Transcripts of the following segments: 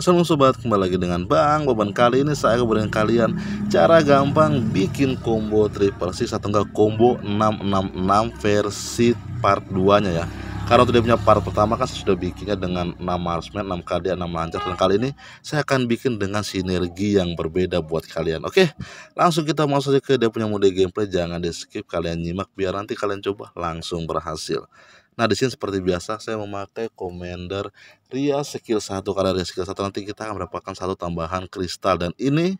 Assalamualaikum sobat kembali lagi dengan Bang Boban kali ini saya akan kalian cara gampang bikin combo triple six atau enggak combo 666 versi part 2 nya ya karena tidak punya part pertama kan saya sudah bikinnya dengan 6 marksman 6 KD 6 lancar dan kali ini saya akan bikin dengan sinergi yang berbeda buat kalian oke langsung kita masuk saja ke dia punya mode gameplay jangan di skip kalian nyimak biar nanti kalian coba langsung berhasil Nah di sini seperti biasa saya memakai Commander Ria skill 1 karena Ria skill 1 nanti kita akan mendapatkan satu tambahan kristal dan ini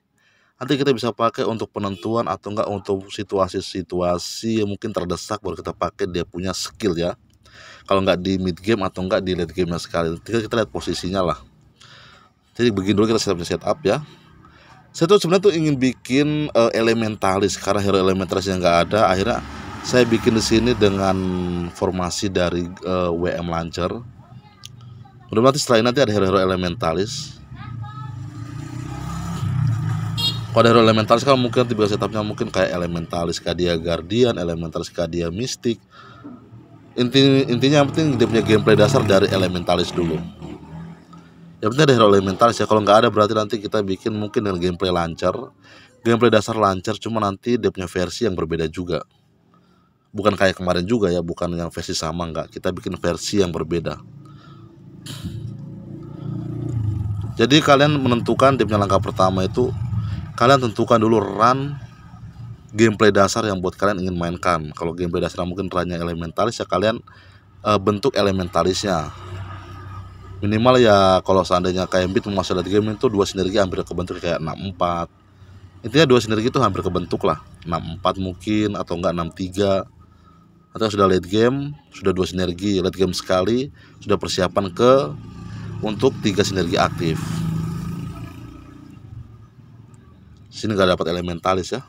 nanti kita bisa pakai untuk penentuan atau enggak untuk situasi-situasi yang mungkin terdesak baru kita pakai dia punya skill ya. Kalau enggak di mid game atau enggak di late game sekali. Jadi kita lihat posisinya lah. Jadi begini dulu kita siapin setup ya. Saya tuh sebenarnya tuh ingin bikin uh, elementalis karena hero elementalis yang enggak ada akhirnya saya bikin di sini dengan formasi dari uh, eh, WM Lancer. Kemudian nanti setelah ini nanti ada hero-hero elementalis. Kalau ada hero elementalis kan mungkin tipe setupnya mungkin kayak elementalis dia guardian, elementalis kadia mystic. Inti, intinya yang penting dia punya gameplay dasar dari elementalis dulu. Ya penting ada hero elementalis ya. Kalau nggak ada berarti nanti kita bikin mungkin dengan gameplay lancar. Gameplay dasar lancar cuma nanti dia punya versi yang berbeda juga bukan kayak kemarin juga ya bukan yang versi sama nggak kita bikin versi yang berbeda jadi kalian menentukan timnya langkah pertama itu kalian tentukan dulu run gameplay dasar yang buat kalian ingin mainkan kalau gameplay dasar mungkin runnya elementalis ya kalian e, bentuk elementalisnya minimal ya kalau seandainya kayak beat masuk dari game itu dua sinergi hampir kebentuk kayak 64 intinya dua sinergi itu hampir kebentuk lah 64 mungkin atau enggak 63 atau sudah late game sudah dua sinergi late game sekali sudah persiapan ke untuk tiga sinergi aktif sini nggak dapat elementalis ya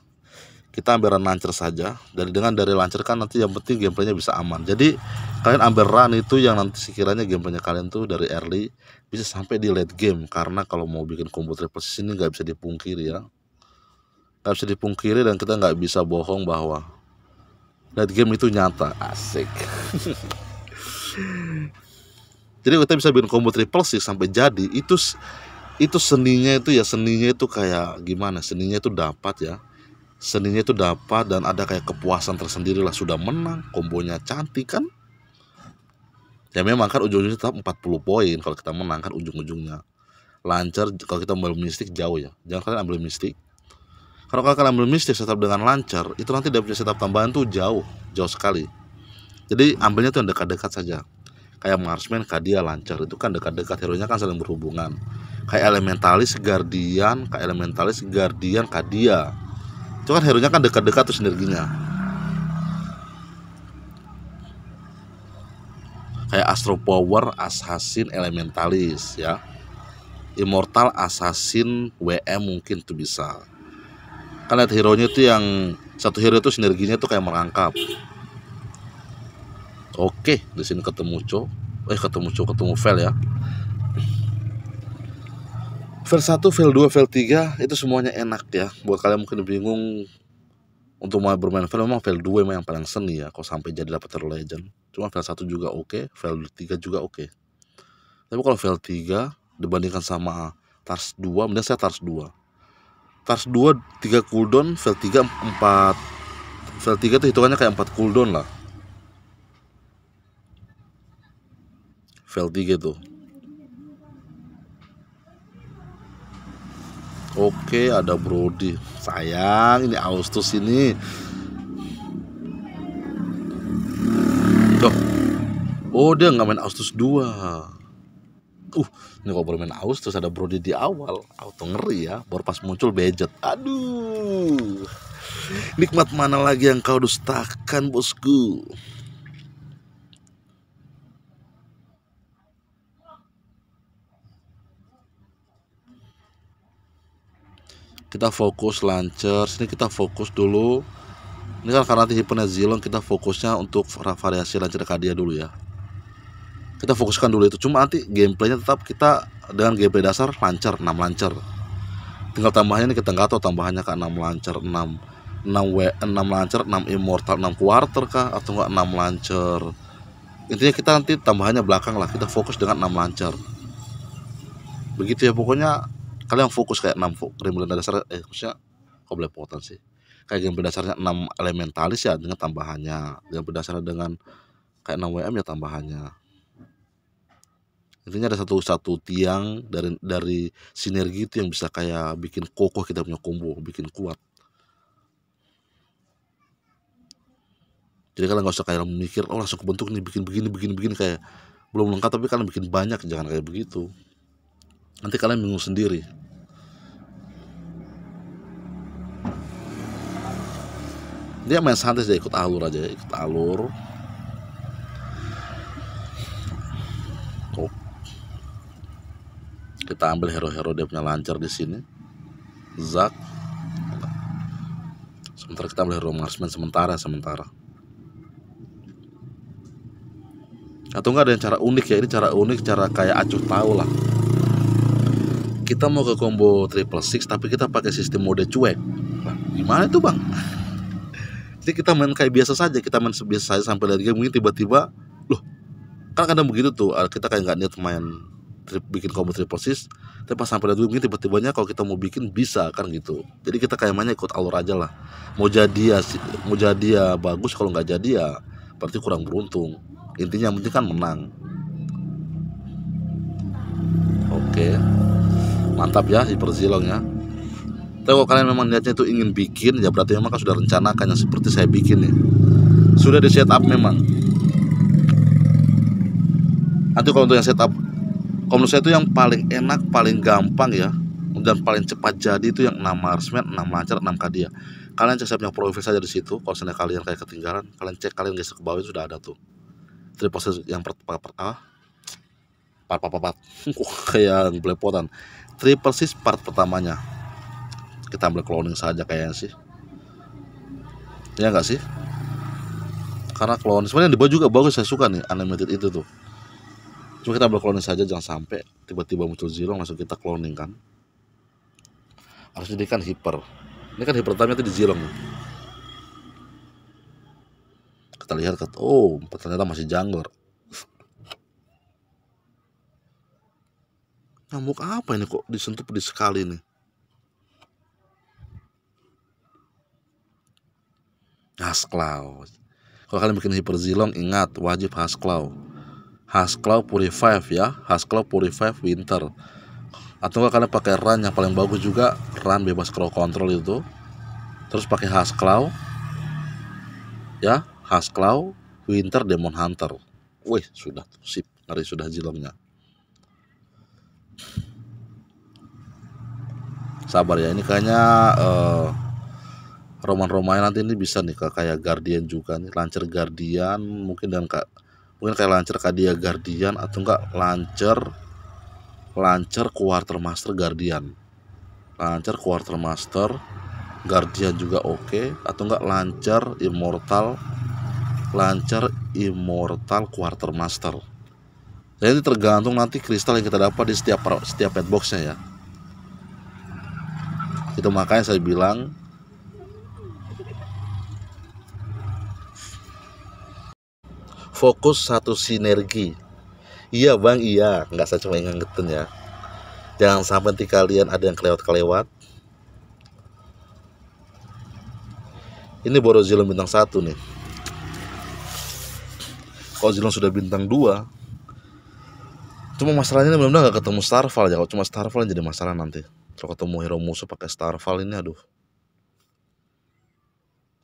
kita ambil run lancer saja dari dengan dari lancer kan nanti yang penting gameplaynya bisa aman jadi kalian ambil run itu yang nanti sekiranya gameplaynya kalian tuh dari early bisa sampai di late game karena kalau mau bikin combo triple sini nggak bisa dipungkiri ya nggak bisa dipungkiri dan kita nggak bisa bohong bahwa Night game itu nyata, asik. Jadi kita bisa bikin combo triple sih sampai jadi itu itu seninya itu ya seninya itu kayak gimana? Seninya itu dapat ya. Seninya itu dapat dan ada kayak kepuasan tersendiri lah sudah menang, kombonya cantik kan? Ya memang kan ujung-ujungnya tetap 40 poin kalau kita menang kan ujung-ujungnya. Lancar kalau kita ambil mistik jauh ya. Jangan kalian ambil mistik kalau kalian ambil mistik setup dengan lancar, itu nanti punya setup tambahan tuh jauh, jauh sekali. Jadi ambilnya tuh yang dekat-dekat saja. Kayak Marsman, Kadia, Lancar itu kan dekat-dekat hero-nya kan saling berhubungan. Kayak Elementalis, Guardian, kayak Elementalis, Guardian, Kadia. Itu kan hero-nya kan dekat-dekat tuh sinerginya. Kayak Astro Power, Assassin, Elementalis ya. Immortal, Assassin, WM mungkin tuh bisa kan lihat hero nya tuh yang satu hero itu sinerginya tuh kayak merangkap oke di sini ketemu co eh ketemu co ketemu fail ya fail 1, fail 2, fail 3 itu semuanya enak ya buat kalian mungkin bingung untuk mau bermain fail memang fail 2 memang yang paling seni ya kalau sampai jadi dapat terlalu Legend cuma fail 1 juga oke okay, fail 3 juga oke okay. tapi kalau fail 3 dibandingkan sama Tars 2 mending saya Tars 2 Tars 2 3 cooldown file 3 4 file 3 tuh hitungannya kayak 4 cooldown lah file 3 tuh Oke ada Brody Sayang ini Austus ini Tuh. Oh dia nggak main Austus 2 uh ini kalau bermain aus terus ada Brody di awal auto ngeri ya baru pas muncul budget, aduh nikmat mana lagi yang kau dustakan bosku kita fokus lancer sini kita fokus dulu ini kan karena nanti hipernya Zilong kita fokusnya untuk variasi lancer Kadia dulu ya kita fokuskan dulu itu cuma nanti gameplaynya tetap kita dengan gameplay dasar lancar 6 lancar tinggal tambahannya nih kita nggak tahu tambahannya ke 6 lancar 6 6 w 6 lancar 6 immortal 6 quarter kah atau enggak 6 lancar intinya kita nanti tambahannya belakang lah kita fokus dengan 6 lancar begitu ya pokoknya kalian fokus kayak 6 gameplay dasar eh maksudnya kok potong sih kayak gameplay berdasarnya 6 elementalis ya dengan tambahannya gameplay berdasarnya dengan kayak 6 WM ya tambahannya intinya ada satu satu tiang dari dari sinergi itu yang bisa kayak bikin kokoh kita punya kombo bikin kuat jadi kalian nggak usah kayak mikir oh langsung kebentuk nih bikin begini begini begini kayak belum lengkap tapi kalian bikin banyak jangan kayak begitu nanti kalian bingung sendiri dia main santai aja ikut alur aja ikut alur kita ambil hero-hero dia punya lancar di sini Zak sementara kita ambil hero marksman sementara sementara atau enggak ada yang cara unik ya ini cara unik cara kayak acuh tahu lah kita mau ke combo triple six tapi kita pakai sistem mode cuek gimana itu bang jadi kita main kayak biasa saja kita main sebiasa saja sampai dari game mungkin tiba-tiba loh kan kadang begitu tuh kita kayak nggak niat main bikin komo triposis tapi pas sampai dulu mungkin tiba-tibanya kalau kita mau bikin bisa kan gitu jadi kita kayak mainnya ikut alur aja lah mau jadi ya mau jadi ya bagus kalau nggak jadi ya berarti kurang beruntung intinya yang penting kan menang oke mantap ya si ya tapi kalau kalian memang niatnya itu ingin bikin ya berarti memang kan sudah rencanakan yang seperti saya bikin ya sudah di setup memang nanti kalau untuk yang setup kalau menurut saya itu yang paling enak paling gampang ya dan paling cepat jadi itu yang 6 marksman 6 lancar 6 kadia ya. kalian cek saya punya profil saja di situ kalau misalnya kalian kayak ketinggalan kalian cek kalian geser ke bawah itu sudah ada tuh triple yang per, per, ah, part part part, kayak belepotan triple six part pertamanya kita ambil cloning saja kayaknya sih ya enggak sih karena cloning sebenarnya yang dibawa juga bagus saya suka nih animated itu tuh Cuma kita ambil saja jangan sampai tiba-tiba muncul zero langsung kita cloning kan. Harus jadikan hiper. Ini kan hiper time itu di zero Kita lihat oh ternyata masih janggur. Nyamuk apa ini kok disentuh pedis sekali nih? Hasklaw. Kalau kalian bikin hiper zilong ingat wajib hasklaw Hasclaw Purify ya Hasclaw Purify Winter atau enggak kalian pakai run yang paling bagus juga run bebas crow control itu terus pakai Haskell, ya Haskell Winter Demon Hunter wih sudah sip hari sudah jilomnya sabar ya ini kayaknya uh, Roman Romanya nanti ini bisa nih kayak Guardian juga nih lancar Guardian mungkin dan kak mungkin kayak lancer Kadia Guardian atau enggak lancar lancer lancer master Guardian lancer master Guardian juga oke okay. atau enggak lancar Immortal lancar Immortal quarter master jadi ini tergantung nanti kristal yang kita dapat di setiap setiap pet boxnya ya itu makanya saya bilang fokus satu sinergi iya bang iya nggak saya cuma keten ya jangan sampai nanti kalian ada yang kelewat-kelewat ini baru Zilong bintang satu nih kalau Zilong sudah bintang dua, cuma masalahnya belum nggak ketemu Starfall ya kalau cuma Starfall jadi masalah nanti kalau ketemu hero musuh pakai Starfall ini aduh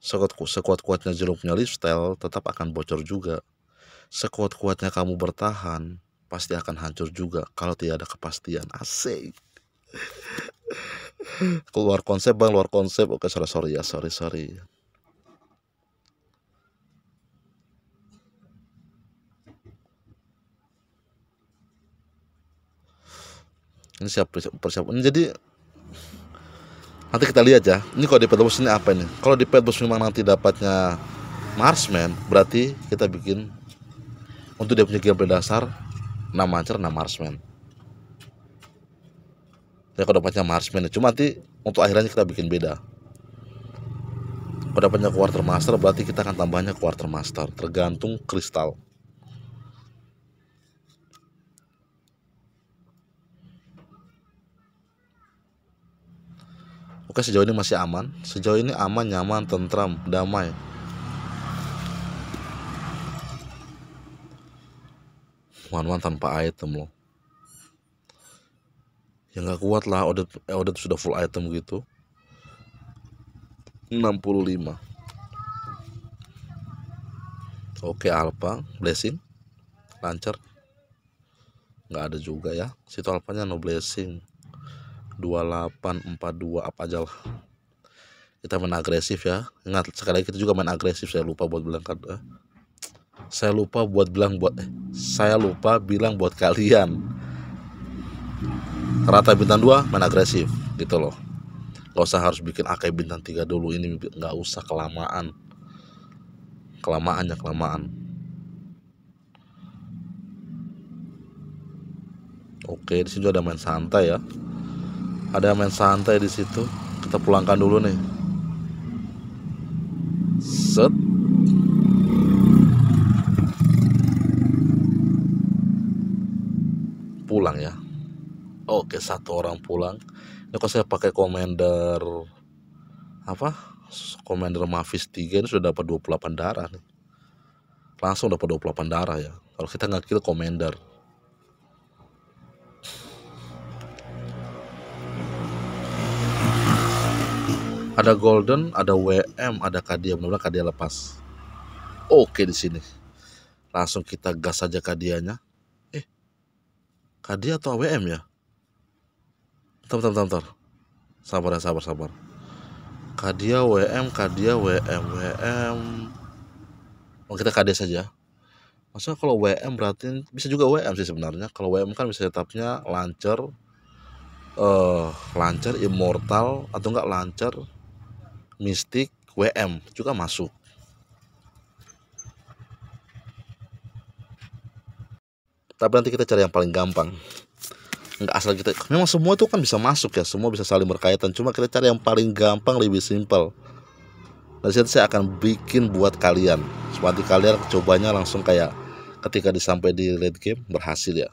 sekuat kuatnya Zilon lifestyle tetap akan bocor juga sekuat-kuatnya kamu bertahan pasti akan hancur juga kalau tidak ada kepastian asik keluar konsep bang luar konsep oke sorry sorry ya sorry sorry ini siap persiapan jadi nanti kita lihat ya ini kalau di petbus ini apa ini kalau di petbus memang nanti dapatnya Marsman, berarti kita bikin untuk dia punya gameplay dasar nama Mancer nama Marksman Ya kalau dapatnya Marksman ya. Cuma nanti untuk akhirnya kita bikin beda Kalau dapatnya Master berarti kita akan tambahnya Master Tergantung kristal Oke sejauh ini masih aman Sejauh ini aman, nyaman, tentram, damai one-one tanpa item loh ya nggak kuat lah audit eh, audit sudah full item gitu 65 oke alpha blessing lancar nggak ada juga ya situ alpanya no blessing 2842 apa aja lah kita main agresif ya ingat sekali kita juga main agresif saya lupa buat bilang eh saya lupa buat bilang buat eh, saya lupa bilang buat kalian rata bintang 2 main agresif gitu loh gak usah harus bikin AK bintang 3 dulu ini nggak usah kelamaan kelamaan ya kelamaan oke di sini ada main santai ya ada main santai di situ kita pulangkan dulu nih set pakai satu orang pulang ini kalau saya pakai commander apa commander mavis 3 ini sudah dapat 28 darah nih langsung dapat 28 darah ya kalau kita nggak kill commander ada golden ada wm ada kadia benar-benar kadia lepas oke di sini langsung kita gas saja kadianya eh kadia atau wm ya bentar bentar bentar sabar ya sabar sabar kadia WM kadia WM WM oh, kita kadia saja maksudnya kalau WM berarti bisa juga WM sih sebenarnya kalau WM kan bisa tetapnya lancar uh, lancar immortal atau enggak lancar mistik WM juga masuk tapi nanti kita cari yang paling gampang nggak asal kita memang semua itu kan bisa masuk ya semua bisa saling berkaitan cuma kita cari yang paling gampang lebih simpel dan saya akan bikin buat kalian seperti kalian cobanya langsung kayak ketika disampai di late game berhasil ya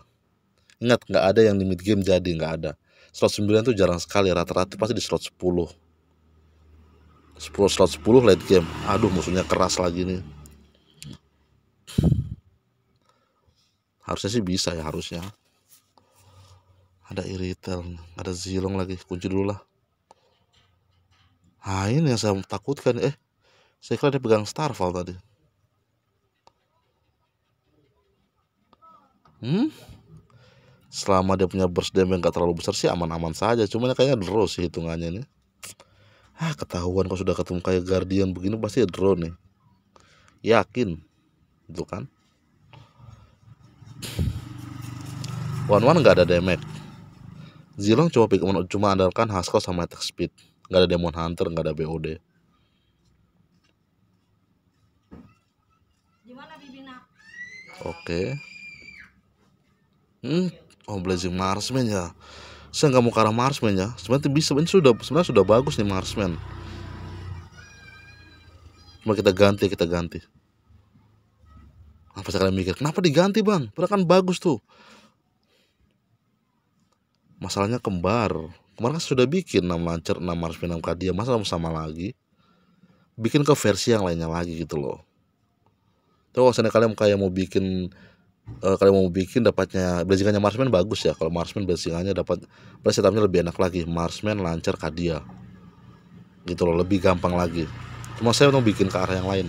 ingat nggak ada yang di mid game jadi nggak ada slot 9 itu jarang sekali rata-rata pasti di slot 10 10 slot 10 late game aduh musuhnya keras lagi nih harusnya sih bisa ya harusnya ada iritel, ada zilong lagi kunci dulu lah nah ini yang saya takutkan eh saya kira dia pegang starfall tadi hmm selama dia punya burst damage gak terlalu besar sih aman-aman saja cuman ya kayaknya draw sih hitungannya ini. ah ketahuan kalau sudah ketemu kayak guardian begini pasti ya draw nih yakin itu kan one one gak ada damage Zilong cuma Pokemon cuma andalkan Haskell sama attack speed. Nggak ada Demon Hunter, gak ada BOD. Oke. Okay. Hmm, oh Blazing Marsman ya. Saya nggak mau ke arah ya. Sebenarnya bisa, ini sudah sebenarnya sudah bagus nih Marsman. Cuma kita ganti, kita ganti. Apa saya kalian mikir, kenapa diganti bang? Padahal kan bagus tuh masalahnya kembar kemarin kan sudah bikin nama lancar nama resmi nama kadia masa sama lagi bikin ke versi yang lainnya lagi gitu loh terus kalau kalian kayak mau bikin uh, kalian mau bikin dapatnya blazingannya Marsman bagus ya kalau Marsman blazingannya dapat plus lebih enak lagi Marsman lancar kadia gitu loh lebih gampang lagi cuma saya mau bikin ke arah yang lain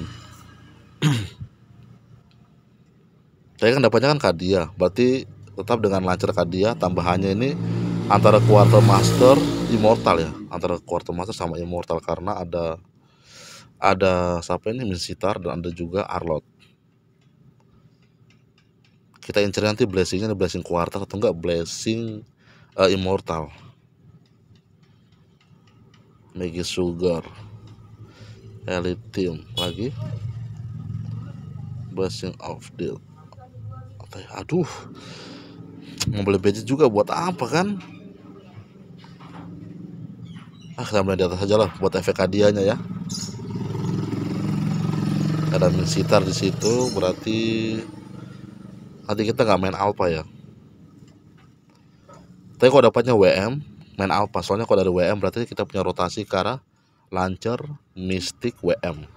saya kan dapatnya kan kadia berarti tetap dengan lancar kadia tambahannya ini antara master Immortal ya antara master sama Immortal karena ada ada siapa ini Minsitar dan ada juga Arlot kita incer nanti blessingnya blessing quarter atau enggak blessing uh, immortal Megi Sugar Elite Team lagi blessing of deal ya? aduh mau beli budget juga buat apa kan ah kita main di atas aja lah buat efek hadiahnya ya ada sitar di situ berarti nanti kita nggak main alpha ya tapi kalau dapatnya WM main alpha soalnya kalau dari WM berarti kita punya rotasi ke arah lancer mystic WM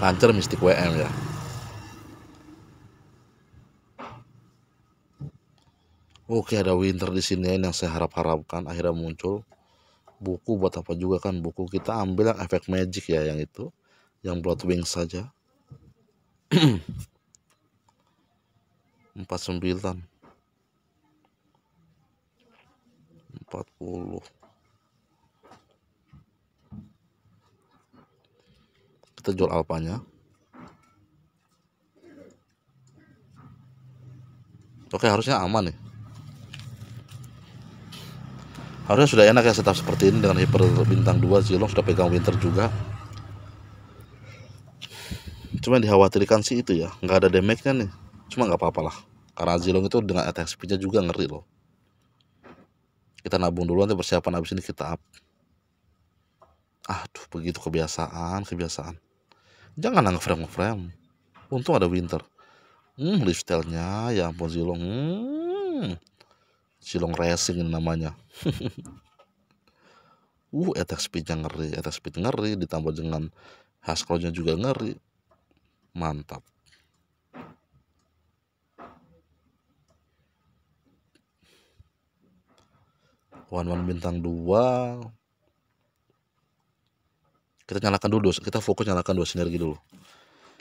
lancer mystic WM ya Oke ada winter di sini yang saya harap-harapkan akhirnya muncul buku buat apa juga kan buku kita ambil yang efek magic ya yang itu yang blood wings saja 49 40 kita jual alpanya Oke harusnya aman nih ya harusnya sudah enak ya setup seperti ini dengan hiper bintang 2 Zilong sudah pegang winter juga cuma dikhawatirkan sih itu ya nggak ada damage nya nih cuma nggak apa-apa lah karena Zilong itu dengan attack speed nya juga ngeri loh kita nabung dulu nanti persiapan abis ini kita up aduh begitu kebiasaan kebiasaan jangan frame nge frame. untung ada winter hmm lifestyle nya ya ampun Zilong hmm Silong Racing namanya uh attack speednya ngeri attack speed ngeri ditambah dengan hashcrownnya juga ngeri mantap One One bintang 2 kita nyalakan dulu kita fokus nyalakan dua sinergi dulu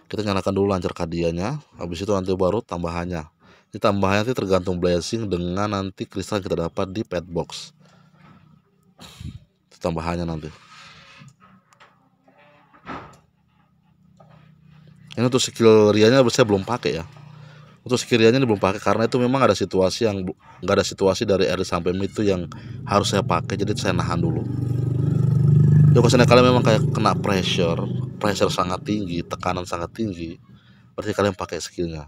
kita nyalakan dulu lancar kadianya habis itu nanti baru tambahannya ini tambahannya sih tergantung blessing dengan nanti kristal kita dapat di pet box. Itu tambahannya nanti. Ini untuk skill rianya saya belum pakai ya. Untuk skill rianya ini belum pakai karena itu memang ada situasi yang nggak ada situasi dari R sampai M itu yang harus saya pakai jadi saya nahan dulu. Ya kalau kalian memang kayak kena pressure, pressure sangat tinggi, tekanan sangat tinggi, berarti kalian pakai skillnya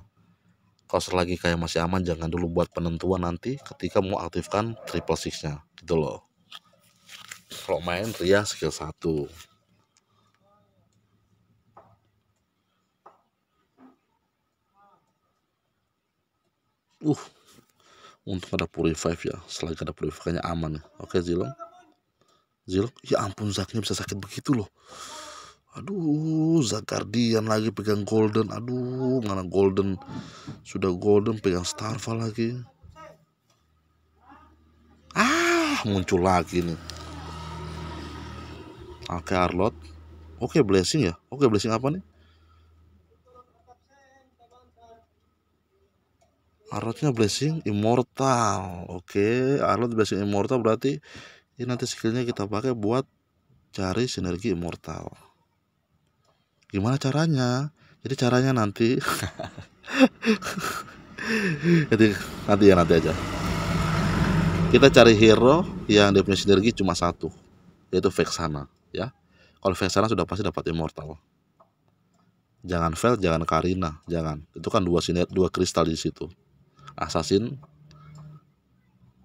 kalau selagi kayak masih aman jangan dulu buat penentuan nanti ketika mau aktifkan triple six nya gitu loh kalau main Ria skill 1 uh untuk ada purify ya Selagi ada purify kayaknya aman oke Zilong Zilong ya ampun zaknya bisa sakit begitu loh aduh Zakardian lagi pegang golden aduh mana golden sudah golden pegang starva lagi ah muncul lagi nih oke okay, Arlot oke okay, blessing ya oke okay, blessing apa nih Arlotnya blessing immortal oke Arlot blessing immortal berarti ini nanti skillnya kita pakai buat cari sinergi immortal gimana caranya jadi caranya nanti jadi nanti ya nanti aja kita cari hero yang dia punya sinergi cuma satu yaitu Vexana ya kalau Vexana sudah pasti dapat immortal jangan Vel jangan Karina jangan itu kan dua sinet dua kristal di situ assassin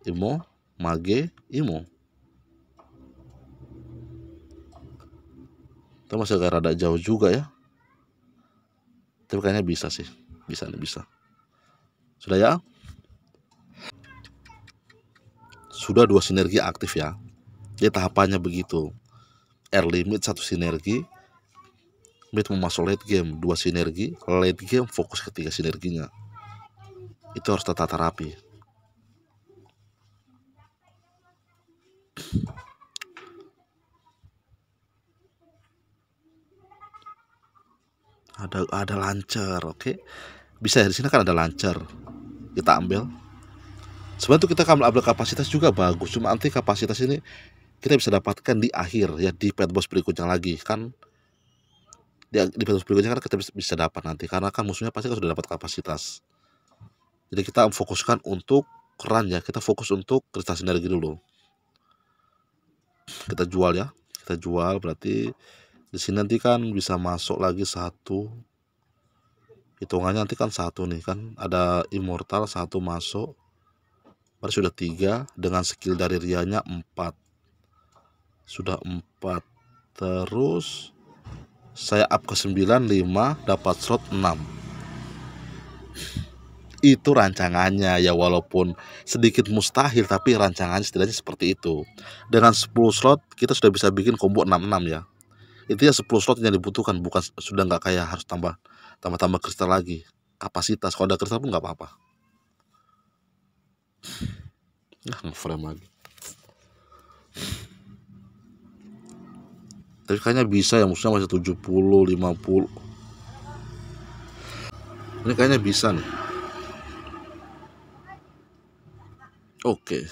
Imo Mage Imo itu masih agak rada jauh juga ya tapi kayaknya bisa sih bisa nih bisa sudah ya sudah dua sinergi aktif ya dia tahapannya begitu air limit satu sinergi mid memasuk late game dua sinergi late game fokus ketiga sinerginya itu harus tata rapi ada ada lancer oke okay? bisa ya, di sini kan ada lancer kita ambil sebenarnya kita kan ambil kapasitas juga bagus cuma nanti kapasitas ini kita bisa dapatkan di akhir ya di pet petbos berikutnya lagi kan di, di petbos berikutnya kan kita bisa, bisa dapat nanti karena kan musuhnya pasti kan sudah dapat kapasitas jadi kita fokuskan untuk keran ya kita fokus untuk kristal sinergi dulu kita jual ya kita jual berarti di sini nanti kan bisa masuk lagi satu hitungannya nanti kan satu nih kan ada immortal satu masuk berarti sudah tiga dengan skill dari rianya empat sudah empat terus saya up ke sembilan lima dapat slot 6 itu rancangannya ya walaupun sedikit mustahil tapi rancangannya setidaknya seperti itu dengan 10 slot kita sudah bisa bikin combo 66 ya intinya 10 slot yang dibutuhkan bukan sudah nggak kayak harus tambah tambah tambah kristal lagi kapasitas kalau ada kristal pun nggak apa-apa nah ngeframe lagi tapi kayaknya bisa ya musuhnya masih 70 50 ini kayaknya bisa nih oke okay.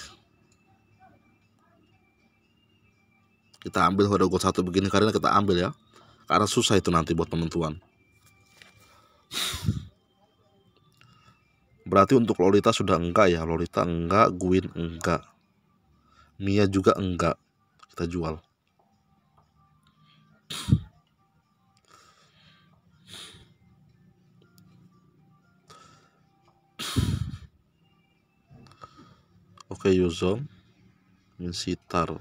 kita ambil kode gold satu begini karena kita ambil ya karena susah itu nanti buat penentuan berarti untuk Lolita sudah enggak ya Lolita enggak Gwyn enggak Mia juga enggak kita jual Oke okay, Yuzom Sitar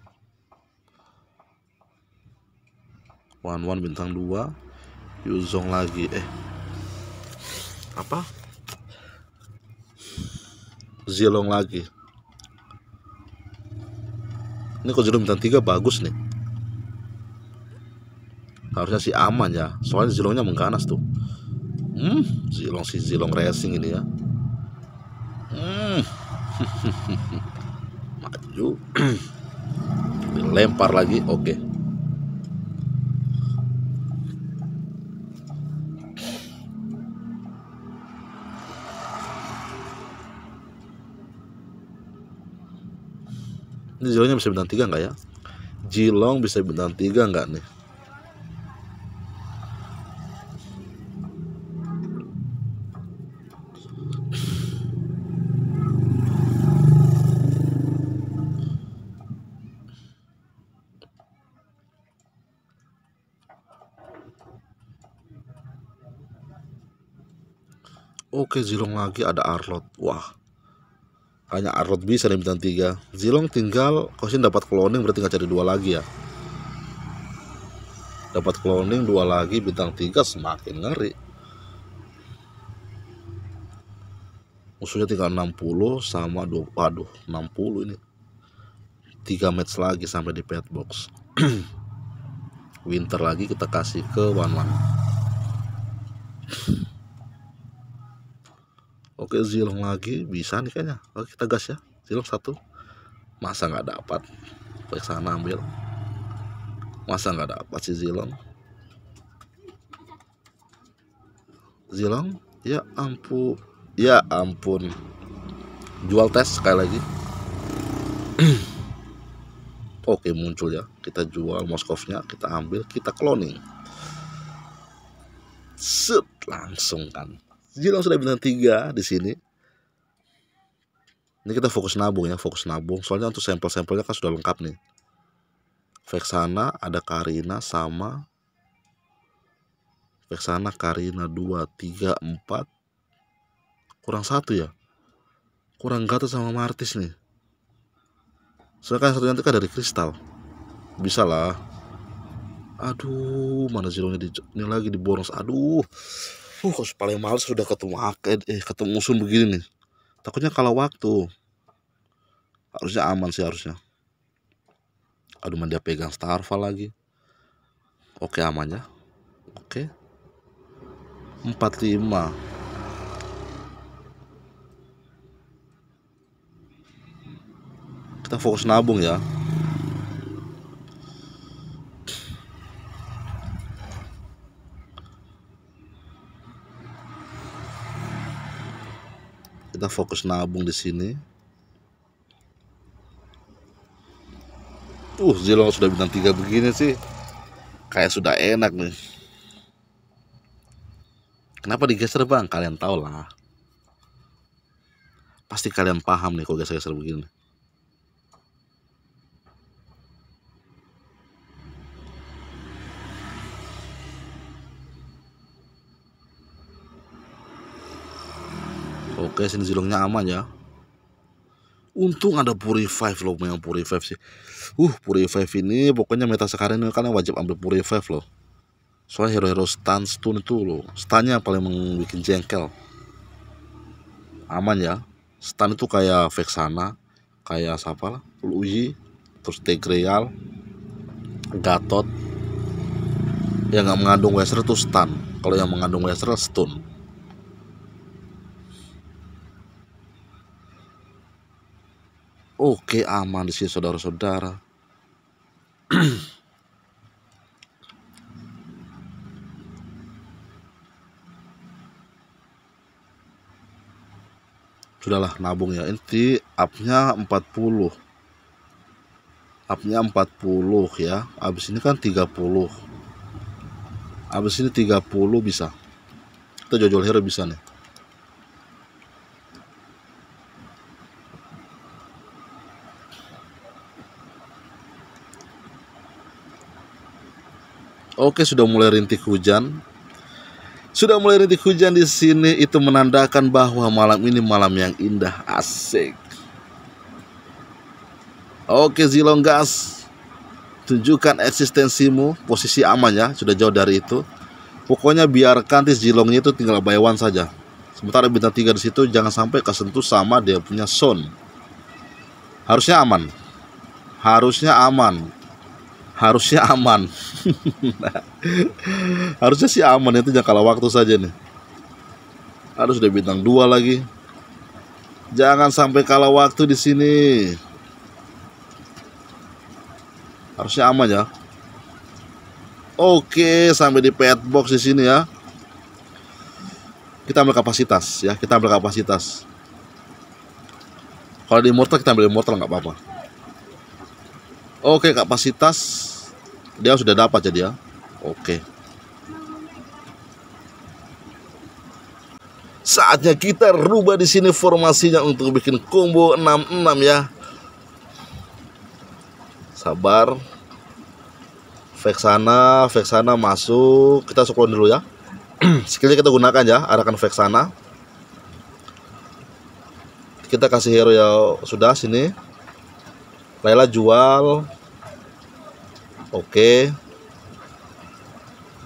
Wan Wan bintang 2 Yuzong lagi eh apa Zilong lagi ini kalau Zilong bintang 3 bagus nih harusnya si aman ya soalnya Zilongnya mengganas tuh hmm Zilong si Zilong racing ini ya hmm maju dilempar lagi oke okay. ini Jilongnya bisa bintang tiga nggak ya Jilong bisa bintang tiga nggak nih Oke, Zilong lagi ada Arlot. Wah, hanya Arlotby bisa bintang 3 Zilong tinggal Kosin dapat cloning berarti nggak cari dua lagi ya dapat cloning dua lagi bintang 3 semakin ngeri musuhnya tinggal 60 sama 2 aduh 60 ini 3 match lagi sampai di pet box winter lagi kita kasih ke one line oke zilong lagi bisa nih kayaknya oke kita gas ya zilong satu masa nggak dapat ke sana ambil masa nggak dapat si zilong zilong ya ampun ya ampun jual tes sekali lagi oke muncul ya kita jual moskovnya kita ambil kita cloning set langsung kan langsung sudah bintang 3 di sini. Ini kita fokus nabung ya, fokus nabung. Soalnya untuk sampel-sampelnya kan sudah lengkap nih. Vexana, ada Karina sama Vexana, Karina 2, 3, 4 kurang satu ya. Kurang Gato sama Martis nih. Soalnya Sedangkan satu nanti kan dari kristal. Bisa lah. Aduh, mana zero-nya di, ini lagi diboros. Aduh uh paling males sudah ketemu akad eh ketemu musuh begini nih takutnya kalau waktu harusnya aman sih harusnya aduh mana dia pegang starva lagi oke aman ya oke 45 kita fokus nabung ya kita fokus nabung di sini uh Zilong sudah bintang tiga begini sih kayak sudah enak nih kenapa digeser bang kalian tahu lah pasti kalian paham nih kok geser-geser begini Oke, sini zilongnya aman ya. Untung ada puri 5 loh puri five sih. Uh, puri five ini pokoknya meta sekarang ini kalian wajib ambil puri five loh. Soalnya hero-hero stun stun itu loh. Stunnya paling bikin jengkel. Aman ya. Stun itu kayak Vexana, kayak siapa lah? Luigi, terus Tegreal, Gatot. Yang nggak mengandung Wester itu stun. Kalau yang mengandung Wester stun. Oke, aman di sini saudara-saudara. Sudahlah nabung ya. Inti up-nya 40. Up-nya 40 ya. Habis ini kan 30. Habis ini 30 bisa. Kita jojol hero bisa nih. Oke, sudah mulai rintik hujan. Sudah mulai rintik hujan di sini itu menandakan bahwa malam ini malam yang indah asik. Oke, Zilonggas. Tunjukkan eksistensimu, posisi aman ya, sudah jauh dari itu. Pokoknya biarkan tis Zilongnya itu tinggal bayawan saja. Sementara bintang 3 di situ jangan sampai kesentuh sama dia punya son. Harusnya aman. Harusnya aman harusnya aman harusnya sih aman itu jangan kalah waktu saja nih harus udah bintang dua lagi jangan sampai kalah waktu di sini harusnya aman ya oke sampai di pet box di sini ya kita ambil kapasitas ya kita ambil kapasitas kalau di motor kita ambil motor nggak apa-apa oke kapasitas dia sudah dapat jadi ya oke saatnya kita rubah di sini formasinya untuk bikin combo 66 ya sabar Vexana, Vexana masuk kita scroll dulu ya skillnya kita gunakan ya arahkan Vexana. kita kasih hero ya sudah sini Layla jual oke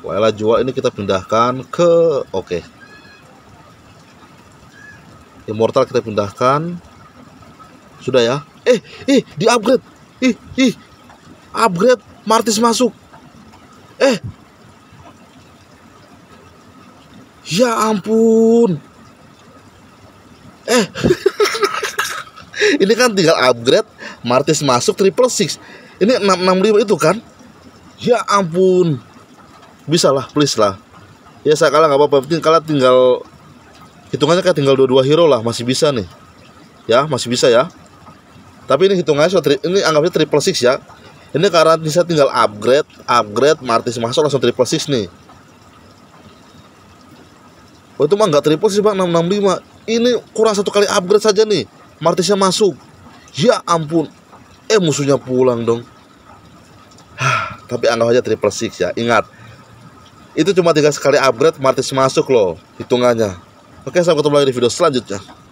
okay. jual ini kita pindahkan ke oke okay. Immortal kita pindahkan sudah ya eh eh, di upgrade ih eh, ih eh. upgrade Martis masuk eh ya ampun eh ini kan tinggal upgrade Martis masuk triple six ini 665 itu kan ya ampun bisa lah please lah ya saya kalah nggak apa-apa penting kalah tinggal hitungannya kayak tinggal dua-dua hero lah masih bisa nih ya masih bisa ya tapi ini hitungannya so, tri, ini anggapnya triple six ya ini karena bisa tinggal upgrade upgrade martis masuk langsung triple six nih Oh, itu mah nggak triple sih bang 665 ini kurang satu kali upgrade saja nih martisnya masuk ya ampun eh musuhnya pulang dong tapi anggap aja triple six ya ingat itu cuma tiga sekali upgrade Martis masuk loh hitungannya oke sampai ketemu lagi di video selanjutnya